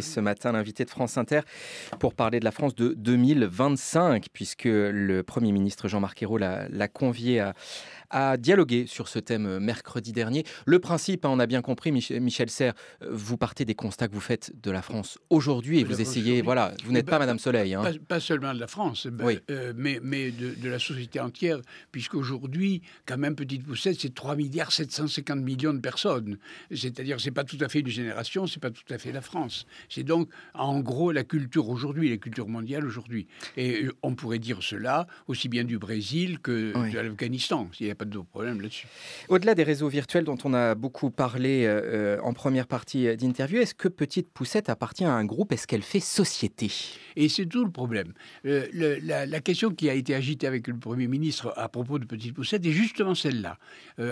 ce matin l'invité de France Inter pour parler de la France de 2025, puisque le Premier ministre Jean-Marc Ayrault l'a convié à, à dialoguer sur ce thème euh, mercredi dernier. Le principe, hein, on a bien compris, Michel Serre, euh, vous partez des constats que vous faites de la France aujourd'hui et vous essayez, voilà, vous n'êtes eh pas ben, Madame Soleil. Hein. Pas, seulement de la France, eh ben, euh, mais, mais de, la société entière, puisqu'aujourd'hui, quand même, petite poussette, c'est 3 milliards millions de personnes. C'est-à-dire, c'est pas tout à fait une génération, c'est pas tout à fait la France. C'est donc, en gros, la culture aujourd'hui, la culture mondiale aujourd'hui. Et on pourrait dire cela aussi bien du Brésil que de l'Afghanistan. n'y a pas de problème là-dessus. Au-delà des réseaux virtuels dont on a beaucoup parlé euh, euh, en première partie euh, d'interview, est-ce que Petite Poussette appartient à un groupe Est-ce qu'elle fait société Et c'est tout le problème. la, question qui a été agitée avec le Premier ministre à propos de Petite Poussette est justement celle-là.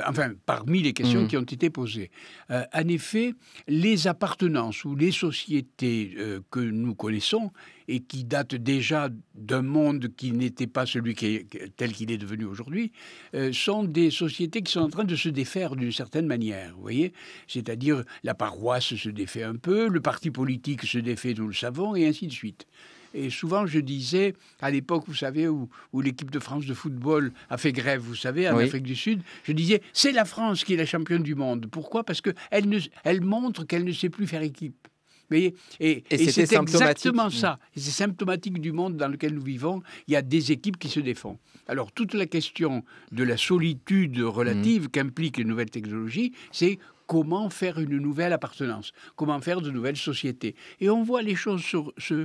enfin, parmi les questions mm. qui ont été posées. en effet, les appartenances ou les sociétés que nous connaissons, et qui datent déjà d'un monde qui n'était pas celui tel qu'il est devenu aujourd'hui, euh, sont des sociétés qui sont en train de se défaire d'une certaine manière. Vous voyez C'est-à-dire la paroisse se défait un peu, le parti politique se défait, nous le savons, et ainsi de suite. Et souvent, je disais, à l'époque, vous savez, où, l'équipe de France de football a fait grève, vous savez, en Afrique du Sud, je disais, c'est la France qui est la championne du monde. Pourquoi Parce qu'elle elle montre qu'elle ne sait plus faire équipe et, c'est exactement ça. Mm. C'est symptomatique du monde dans lequel nous vivons. Il y a des équipes qui se défendent. Alors toute la question de la solitude relative mm. qu'implique une les nouvelles technologies, c'est comment faire une nouvelle appartenance, comment faire de nouvelles sociétés. Et on voit les choses sur, se,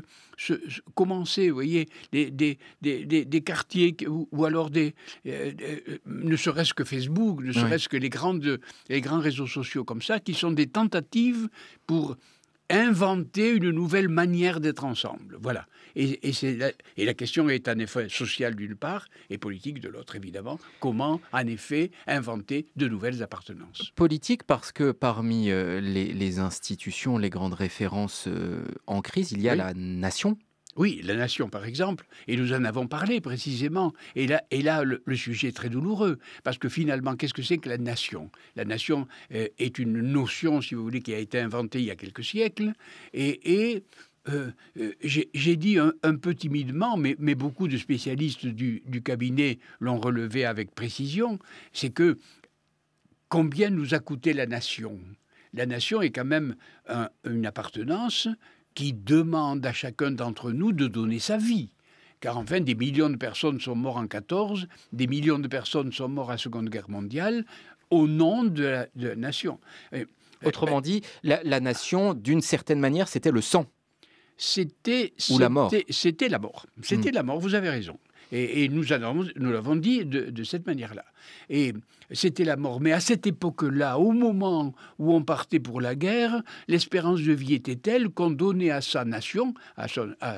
commencer, vous voyez, des, des, des, quartiers ou, alors des... Euh, euh, ne serait-ce que Facebook, ne serait-ce que les, grandes, les grands réseaux sociaux comme ça, qui sont des tentatives pour inventer une nouvelle manière d'être ensemble. Voilà. Et, et, la, question est en effet sociale d'une part et politique de l'autre, évidemment. Comment, en effet, inventer de nouvelles appartenances Politique parce que parmi euh, les, institutions, les grandes références euh, en crise, il y a la nation, oui, la nation, par exemple, et nous en avons parlé précisément. Et là, et là le, sujet est très douloureux, parce que finalement, qu'est-ce que c'est que la nation La nation euh, est une notion, si vous voulez, qui a été inventée il y a quelques siècles, et, euh, euh, j'ai dit un, peu timidement, mais, beaucoup de spécialistes du, cabinet l'ont relevé avec précision, c'est que combien nous a coûté la nation La nation est quand même une appartenance, qui demande à chacun d'entre nous de donner sa vie. Car enfin, des millions de personnes sont mortes en 14, des millions de personnes sont mortes à la Seconde Guerre mondiale au nom de la, nation. Euh, Autrement euh, dit, la, nation, d'une certaine manière, c'était le sang. C'était la mort. C'était la mort. C'était hmm. la mort. Vous avez raison. Et, nous, nous l'avons dit de, cette manière-là. Et c'était la mort. Mais à cette époque-là, au moment où on partait pour la guerre, l'espérance de vie était telle qu'on donnait à sa nation, à,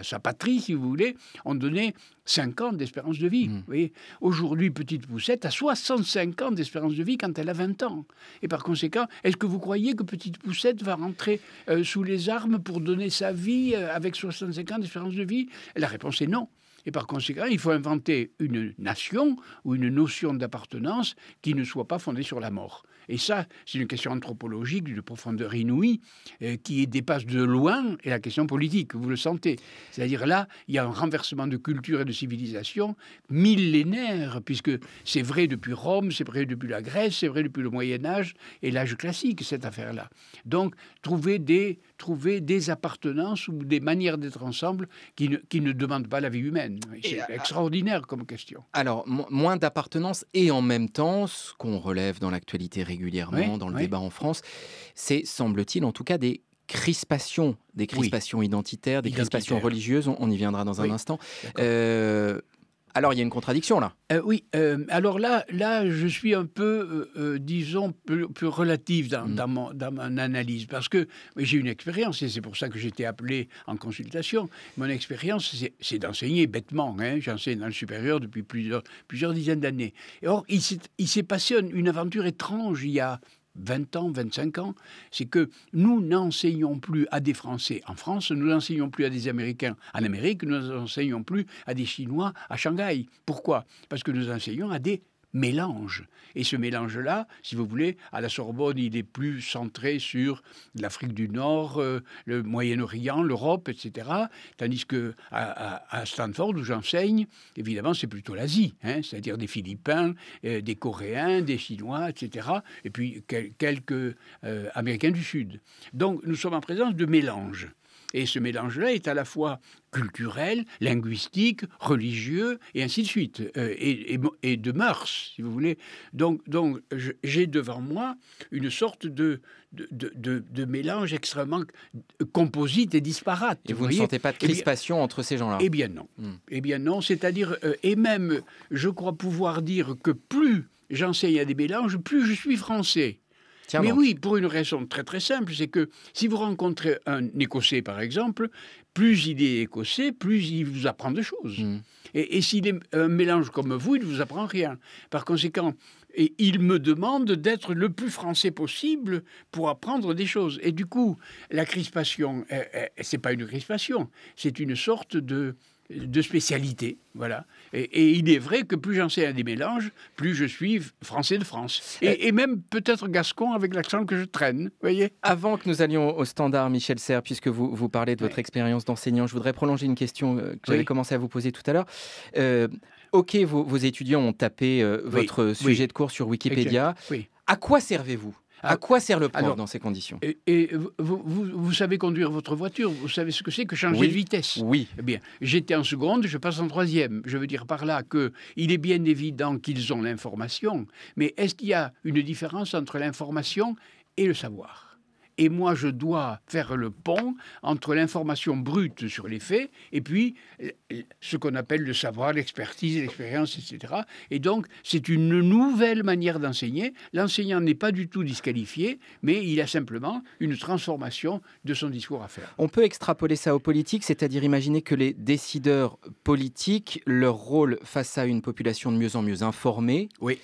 sa patrie, si vous voulez, on donnait 5 ans d'espérance de vie. Mmh. Aujourd'hui, petite poussette a 65 ans d'espérance de vie quand elle a 20 ans. Et par conséquent, est-ce que vous croyez que petite poussette va rentrer euh, sous les armes pour donner sa vie euh, avec 65 ans d'espérance de vie La réponse est non. Et par conséquent, il faut inventer une nation ou une notion d'appartenance qui ne soit pas fondée sur la mort. Et ça, c'est une question anthropologique d'une profondeur inouïe euh, qui dépasse de loin la question politique, vous le sentez. C'est-à-dire là, il y a un renversement de culture et de civilisation millénaire, puisque c'est vrai depuis Rome, c'est vrai depuis la Grèce, c'est vrai depuis le Moyen Âge et l'âge classique, cette affaire-là. Donc, trouver des trouver des appartenances ou des manières d'être ensemble qui ne, qui ne demandent pas la vie humaine. C'est extraordinaire comme question. Alors, moins d'appartenance et en même temps, ce qu'on relève dans l'actualité régulièrement, dans le débat en France, c'est, semble-t-il, en tout cas des crispations, des crispations identitaires, des crispations religieuses, on, y viendra dans un instant. Euh, alors il y a une contradiction là. Euh, oui, euh, alors là, là, je suis un peu, euh, disons, plus, relatif mm. dans, mon, analyse, parce que j'ai une expérience, et c'est pour ça que j'étais appelé en consultation. Mon expérience, c'est d'enseigner bêtement. Hein. J'enseigne dans le supérieur depuis plusieurs, plusieurs dizaines d'années. Or, il s'est passé une, une aventure étrange il y a 20 ans, 25 ans, c'est que nous n'enseignons plus à des Français en France, nous n'enseignons plus à des Américains en Amérique, nous n'enseignons plus à des Chinois à Shanghai. Pourquoi Parce que nous enseignons à des mélange. Et ce mélange-là, si vous voulez, à la Sorbonne, il est plus centré sur l'Afrique du Nord, euh, le Moyen-Orient, l'Europe, etc. Tandis que à, Stanford, où j'enseigne, évidemment, c'est plutôt l'Asie, hein, c'est-à-dire des Philippins, euh, des Coréens, des Chinois, etc. Et puis quelques euh, Américains du Sud. Donc nous sommes en présence de mélange. Et ce mélange-là est à la fois culturel, linguistique, religieux, et ainsi de suite, euh, et, de mœurs, si vous voulez. Donc, donc j'ai devant moi une sorte de, de, de, mélange extrêmement composite et disparate. Et vous, ne sentez pas de eh crispation entre ces gens-là Eh bien non. Hmm. Eh bien non, c'est-à-dire, euh, et même, je crois pouvoir dire que plus j'enseigne à des mélanges, plus je suis français. Mais oui, pour une raison très très simple, c'est que si vous rencontrez un Écossais, par exemple, plus il est écossais, plus il vous apprend de choses. Hmm. Et, s'il est un mélange comme vous, il ne vous apprend rien. Par conséquent, et il me demande d'être le plus français possible pour apprendre des choses. Et du coup, la crispation, eh, eh, ce n'est pas une crispation, c'est une sorte de de spécialité. Voilà. Et, il est vrai que plus j'enseigne à des mélanges, plus je suis français de France. Et, euh. même peut-être gascon avec l'accent que je traîne, voyez Avant que nous allions au standard, Michel Serre, puisque vous, vous parlez de votre expérience d'enseignant, je voudrais prolonger une question euh, que j'avais commencé à vous poser tout à l'heure. Euh, ok, vos, étudiants ont tapé votre sujet de cours sur Wikipédia. À quoi servez-vous à ah, quoi sert le panneau dans ces conditions et, vous, savez conduire votre voiture, vous savez ce que c'est que changer de vitesse. Oui. Eh bien, j'étais en seconde, je passe en troisième. Je veux dire par là que il est bien évident qu'ils ont l'information, mais est-ce qu'il y a une différence entre l'information et le savoir et moi je dois faire le pont entre l'information brute sur les faits et puis euh, ce qu'on appelle le savoir, l'expertise, l'expérience, etc. Et donc c'est une nouvelle manière d'enseigner. L'enseignant n'est pas du tout disqualifié, mais il a simplement une transformation de son discours à faire. On peut extrapoler ça aux politiques, c'est-à-dire imaginer que les décideurs politiques, leur rôle face à une population de mieux en mieux informée, oui.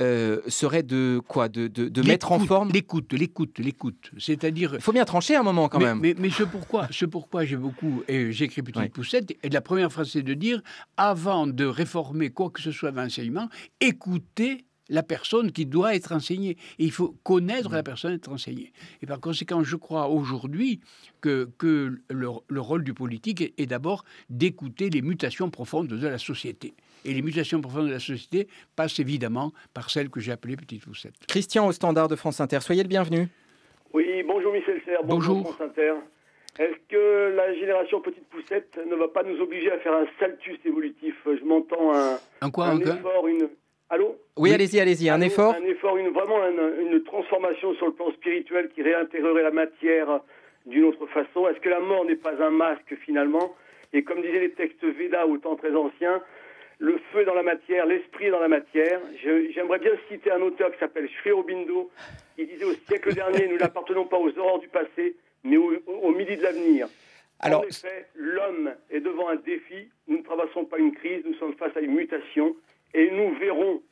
Euh, serait de quoi De, de mettre en forme l'écoute, l'écoute, l'écoute. C'est-à-dire. Il faut bien trancher un moment quand même. Mais, mais, ce pourquoi, ce pourquoi j'ai beaucoup. Et j'écris Petite Poussette, et la première phrase c'est de dire avant de réformer quoi que ce soit d'enseignement, écoutez la personne qui doit être enseignée. Et il faut connaître la mm. personne à être enseignée. Et par conséquent, je crois aujourd'hui que, que le, rôle du politique est, d'abord d'écouter les mutations profondes de la société. Et les mutations profondes de la société passent évidemment par celles que j'ai appelées Petite Poussette. Christian au standard de France Inter, soyez le bienvenu. Oui, bonjour Michel Serre, bonjour, France Inter. Est-ce que la génération Petite Poussette ne va pas nous obliger à faire un saltus évolutif Je m'entends un, un, quoi, un, effort, une... Allô Oui, allez-y, allez-y, un effort Un effort, une, vraiment une, transformation sur le plan spirituel qui réintégrerait la matière d'une autre façon. Est-ce que la mort n'est pas un masque finalement Et comme disaient les textes Veda autant très anciens, le feu est dans la matière, l'esprit est dans la matière. J'aimerais bien citer un auteur qui s'appelle Sri Aurobindo, qui disait au siècle dernier Nous n'appartenons pas aux horreurs du passé, mais au, midi de l'avenir. Alors, en effet, l'homme est devant un défi. Nous ne traversons pas une crise, nous sommes face à une mutation et nous verrons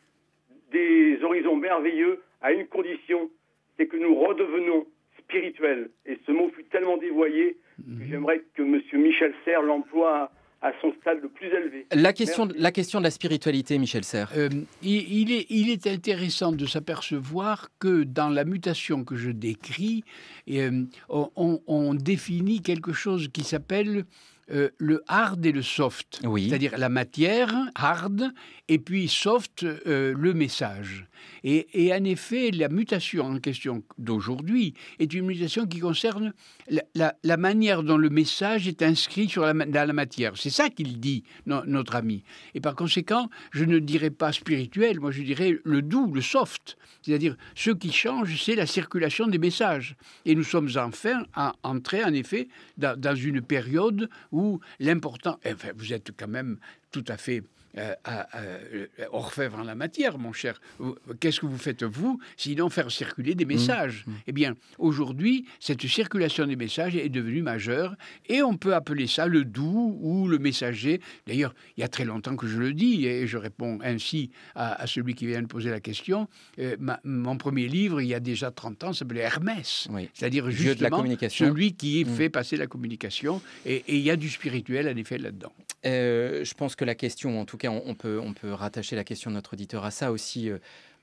des horizons merveilleux à une condition c'est que nous redevenons spirituels. Et ce mot fut tellement dévoyé que mhm. j'aimerais que M. Michel Serre l'emploie à son stade le plus élevé. La question, la question de la spiritualité, Michel Serres. Euh, il, est, intéressant de s'apercevoir que dans la mutation que je décris, euh, on, définit quelque chose qui s'appelle euh, le hard et le soft, c'est-à-dire la matière hard et puis soft euh, le message. Et, en effet, la mutation en question d'aujourd'hui est une mutation qui concerne la, manière dont le message est inscrit dans la matière. C'est ça qu'il dit, notre ami. Et par conséquent, je ne dirais pas spirituel, moi je dirais le doux, le soft. C'est-à-dire, ce qui change, c'est la circulation des messages. Et nous sommes enfin entrés, en effet, dans, dans une période où où l'important, enfin, vous êtes quand même tout à fait euh, euh, orfèvre en la matière, mon cher. Qu'est-ce que vous faites, vous, sinon faire circuler des mmh, messages mmh. Eh bien, aujourd'hui, cette circulation des messages est devenue majeure et on peut appeler ça le doux ou le messager. D'ailleurs, il y a très longtemps que je le dis et je réponds ainsi à, celui qui vient de poser la question. Euh, mon premier livre, il y a déjà 30 ans, s'appelait Hermès. C'est-à-dire justement celui qui mmh. fait passer la communication. Et il y a du spirituel, en effet, là-dedans. Euh, je pense que la question, en tout cas, on, peut, on peut rattacher la question de notre auditeur à ça aussi. Euh,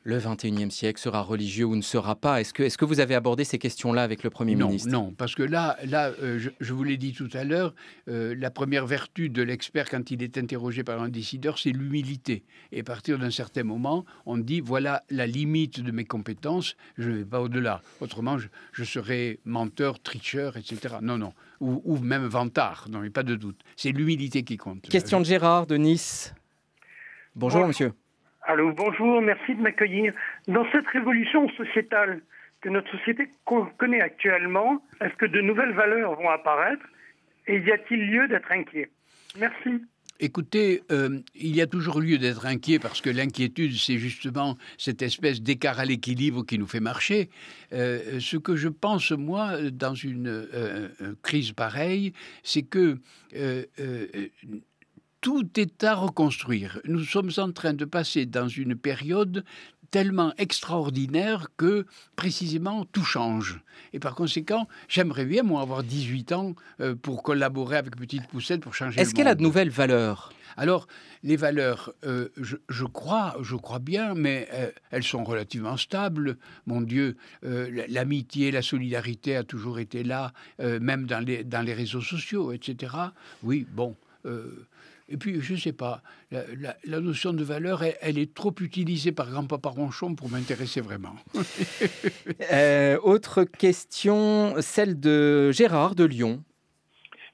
le 21e siècle sera religieux ou ne sera pas Est-ce que, est que vous avez abordé ces questions-là avec le Premier ministre Non, parce que là, là euh, je, vous l'ai dit tout à l'heure, euh, la première vertu de l'expert quand il est interrogé par un décideur, c'est l'humilité. Et à partir d'un certain moment, on dit voilà la limite de mes compétences, je ne vais pas au-delà. Autrement, je, serai serais menteur, tricheur, etc. Non, non. Ou, même vantard, non, mais pas de doute. C'est l'humilité qui compte. Question de Gérard de Nice. Bonjour. monsieur. Allô, bonjour, merci de m'accueillir. Dans cette révolution sociétale que notre société connaît actuellement, est-ce que de nouvelles valeurs vont apparaître et y a-t-il lieu d'être inquiet Merci. Écoutez, euh, il y a toujours lieu d'être inquiet parce que l'inquiétude, c'est justement cette espèce d'écart à l'équilibre qui nous fait marcher. Euh, ce que je pense, moi, dans une euh, crise pareille, c'est que tout est à reconstruire. Nous sommes en train de passer dans une période tellement extraordinaire que précisément tout change. Et par conséquent, j'aimerais bien, moi, avoir 18 ans euh, pour collaborer avec Petite Poussette pour changer. Est-ce qu'elle a de nouvelles valeurs Alors, les valeurs, euh, je, crois, je crois bien, mais euh, elles sont relativement stables. Mon Dieu, l'amitié, la solidarité a toujours été là, même dans dans les réseaux sociaux, etc. Oui, bon. Et puis, je ne sais pas, la, notion de valeur, elle, est trop utilisée par grand-papa Ronchon pour m'intéresser vraiment. Euh, autre question, celle de Gérard de Lyon.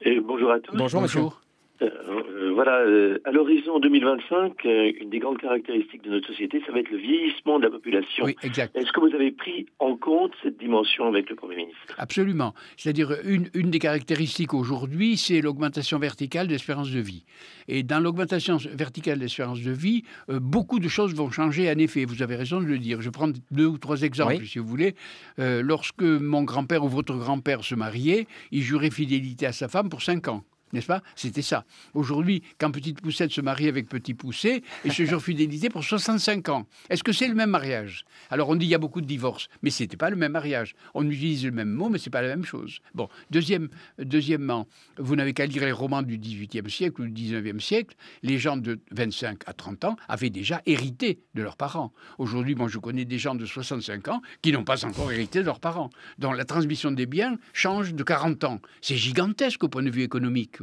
Et eh, bonjour à tous. Bonjour, bonjour. Euh, euh, voilà, euh, à l'horizon 2025, une des grandes caractéristiques de notre société, ça va être le vieillissement de la population. Est-ce que vous avez pris en compte cette dimension avec le Premier ministre Absolument. C'est-à-dire, une, des caractéristiques aujourd'hui, c'est l'augmentation verticale de l'espérance de vie. Et dans l'augmentation verticale de l'espérance de vie, beaucoup de choses vont changer en effet. Vous avez raison de le dire. Je prends deux ou trois exemples, si vous voulez. lorsque mon grand-père ou votre grand-père se mariait, il jurait fidélité à sa femme pour cinq ans n'est-ce pas C'était ça. Aujourd'hui, quand Petite Poussette se marie avec Petit Poussé, il se jure fidélité pour 65 ans. Est-ce que c'est le même mariage Alors on dit il y a beaucoup de divorces, mais ce n'était pas le même mariage. On utilise le même mot, mais n'est pas la même chose. Bon, deuxième, deuxièmement, vous n'avez qu'à lire les romans du XVIIIe siècle ou du 19e siècle. Les gens de 25 à 30 ans avaient déjà hérité de leurs parents. Aujourd'hui, je connais des gens de 65 ans qui n'ont pas encore hérité de leurs parents, Donc la transmission des biens change de 40 ans. C'est gigantesque au point de vue économique.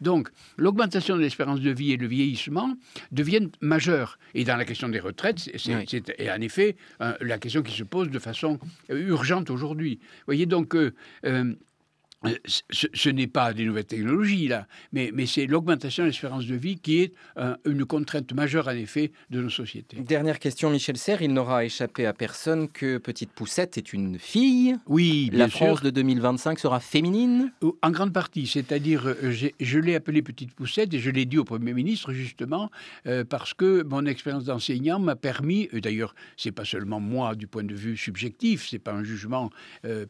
Donc, l'augmentation de l'espérance de vie et le vieillissement deviennent majeurs. Et dans la question des retraites, c'est en effet euh, la question qui se pose de façon euh, urgente aujourd'hui. Vous voyez donc, euh, euh, ce, n'est pas des nouvelles technologies, là, mais, c'est l'augmentation de l'espérance de vie qui est euh, une contrainte majeure, en effet, de nos sociétés. Dernière question, Michel Serre. Il n'aura échappé à personne que Petite Poussette est une fille. Oui, bien La France de 2025 sera féminine En grande partie. C'est-à-dire, euh, je l'ai appelée Petite Poussette et je l'ai dit au Premier ministre, justement, parce que mon expérience d'enseignant m'a permis, d'ailleurs, c'est pas seulement moi du point de vue subjectif, c'est pas un jugement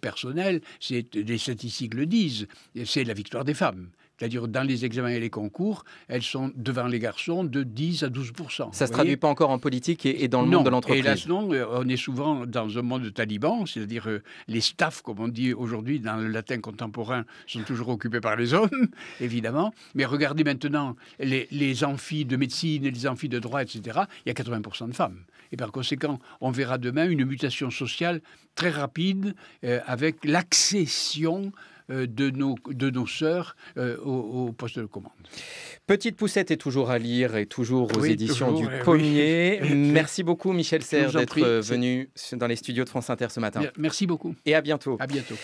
personnel, c'est des statistiques disent, c'est la victoire des femmes. C'est-à-dire, dans les examens et les concours, elles sont devant les garçons de 10 à 12 Ça ne se traduit pas encore en politique et, dans le monde de l'entreprise Hélas, non. Euh, on est souvent dans un monde de taliban, c'est-à-dire euh, les staffs, comme on dit aujourd'hui dans le latin contemporain, sont toujours occupés par les hommes, évidemment. Mais regardez maintenant les, les amphis de médecine, les amphis de droit, etc. Il y a 80 de femmes. Et par conséquent, on verra demain une mutation sociale très rapide euh, avec l'accession euh, de nos, de nos sœurs euh, au, poste de commande. Petite poussette est toujours à lire et toujours aux éditions du eh Pommier. Merci beaucoup Michel serge d'être venu dans les studios de France Inter ce matin. Merci beaucoup. Et à bientôt. À bientôt.